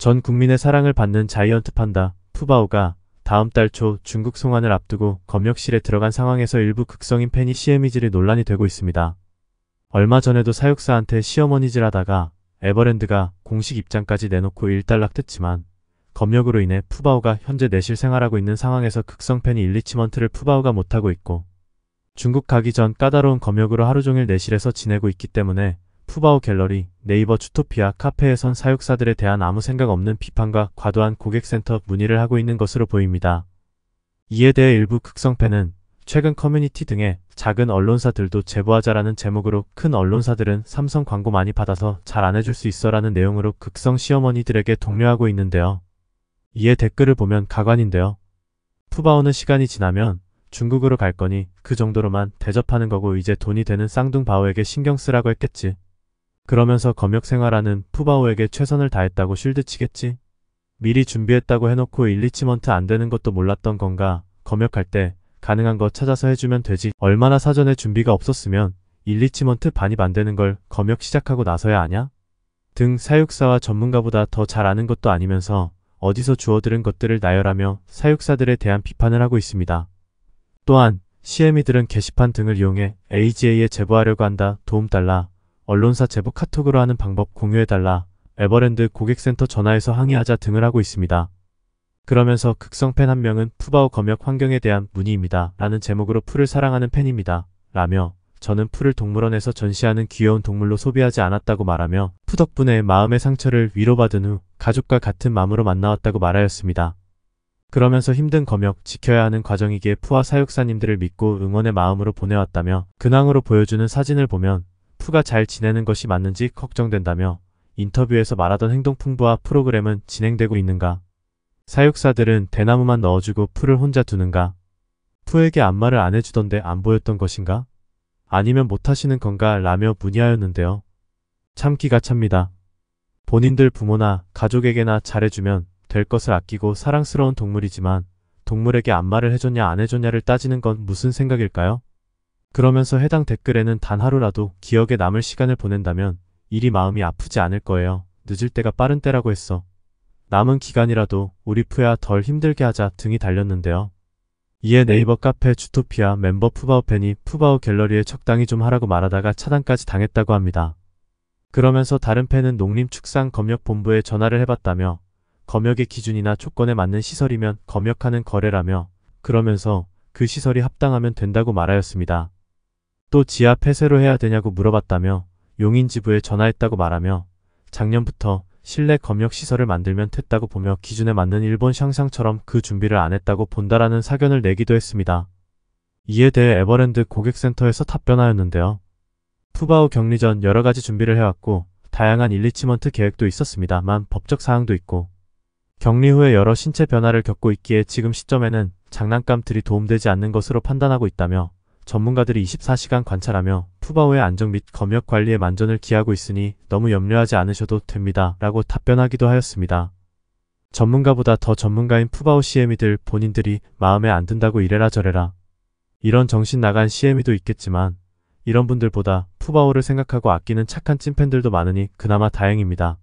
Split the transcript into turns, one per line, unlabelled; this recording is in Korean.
전 국민의 사랑을 받는 자이언트 판다 푸바오가 다음 달 초 중국 송환을 앞두고 검역실에 들어간 상황에서 일부 극성인 팬이 시에미질이 논란이 되고 있습니다. 얼마 전에도 사육사한테 시어머니질 하다가 에버랜드가 공식 입장까지 내놓고 일단락 됐지만 검역으로 인해 푸바오가 현재 내실 생활하고 있는 상황에서 극성 팬이 일리치먼트를 푸바오가 못하고 있고 중국 가기 전 까다로운 검역으로 하루 종일 내실에서 지내고 있기 때문에 푸바오 갤러리, 네이버 주토피아 카페에선 사육사들에 대한 아무 생각 없는 비판과 과도한 고객센터 문의를 하고 있는 것으로 보입니다. 이에 대해 일부 극성팬은 최근 커뮤니티 등에 작은 언론사들도 제보하자라는 제목으로 큰 언론사들은 삼성 광고 많이 받아서 잘 안 해줄 수 있어라는 내용으로 극성 시어머니들에게 독려하고 있는데요. 이에 댓글을 보면 가관인데요. 푸바오는 시간이 지나면 중국으로 갈 거니 그 정도로만 대접하는 거고 이제 돈이 되는 쌍둥 바오에게 신경 쓰라고 했겠지. 그러면서 검역 생활하는 푸바오에게 최선을 다했다고 쉴드 치겠지? 미리 준비했다고 해놓고 일리치먼트 안 되는 것도 몰랐던 건가? 검역할 때 가능한 거 찾아서 해주면 되지. 얼마나 사전에 준비가 없었으면 일리치먼트 반입 안 되는 걸 검역 시작하고 나서야 아냐? 등 사육사와 전문가보다 더 잘 아는 것도 아니면서 어디서 주워들은 것들을 나열하며 사육사들에 대한 비판을 하고 있습니다. 또한 CM이들은 게시판 등을 이용해 AGA에 제보하려고 한다. 도움 달라. 언론사 제보 카톡으로 하는 방법 공유해달라, 에버랜드 고객센터 전화해서 항의하자 등을 하고 있습니다. 그러면서 극성 팬 한 명은 푸바오 검역 환경에 대한 문의입니다. 라는 제목으로 풀을 사랑하는 팬입니다. 라며 저는 풀을 동물원에서 전시하는 귀여운 동물로 소비하지 않았다고 말하며 푸 덕분에 마음의 상처를 위로받은 후 가족과 같은 마음으로 만나왔다고 말하였습니다. 그러면서 힘든 검역, 지켜야 하는 과정이기에 푸와 사육사님들을 믿고 응원의 마음으로 보내왔다며 근황으로 보여주는 사진을 보면 프가잘 지내는 것이 맞는지 걱정된다며 인터뷰에서 말하던 행동풍부와 프로그램은 진행되고 있는가? 사육사들은 대나무만 넣어주고 푸를 혼자 두는가? 푸에게 안마를 안 해주던데 안 보였던 것인가? 아니면 못하시는 건가? 라며 문의하였는데요. 참기가 찹니다. 본인들 부모나 가족에게나 잘해주면 될 것을 아끼고 사랑스러운 동물이지만 동물에게 안마를 해줬냐 안 해줬냐를 따지는 건 무슨 생각일까요? 그러면서 해당 댓글에는 단 하루라도 기억에 남을 시간을 보낸다면 일이 마음이 아프지 않을 거예요. 늦을 때가 빠른 때라고 했어. 남은 기간이라도 우리 푸야 덜 힘들게 하자 등이 달렸는데요. 이에 네이버 카페 주토피아 멤버 푸바오 팬이 푸바오 갤러리에 적당히 좀 하라고 말하다가 차단까지 당했다고 합니다. 그러면서 다른 팬은 농림축산검역본부에 전화를 해봤다며 검역의 기준이나 조건에 맞는 시설이면 검역하는 거래라며 그러면서 그 시설이 합당하면 된다고 말하였습니다. 또 지하 폐쇄로 해야 되냐고 물어봤다며 용인지부에 전화했다고 말하며 작년부터 실내 검역시설을 만들면 됐다고 보며 기준에 맞는 일본 샹상처럼 그 준비를 안 했다고 본다라는 사견을 내기도 했습니다. 이에 대해 에버랜드 고객센터에서 답변하였는데요. 푸바우 격리 전 여러가지 준비를 해왔고 다양한 일리치먼트 계획도 있었습니다만 법적 사항도 있고 격리 후에 여러 신체 변화를 겪고 있기에 지금 시점에는 장난감들이 도움되지 않는 것으로 판단하고 있다며 전문가들이 24시간 관찰하며 푸바오의 안정 및 검역 관리에 만전을 기하고 있으니 너무 염려하지 않으셔도 됩니다. 라고 답변하기도 하였습니다. 전문가보다 더 전문가인 푸바오 CM이들 본인들이 마음에 안 든다고 이래라 저래라. 이런 정신 나간 CM이도 있겠지만 이런 분들보다 푸바오를 생각하고 아끼는 착한 찐팬들도 많으니 그나마 다행입니다.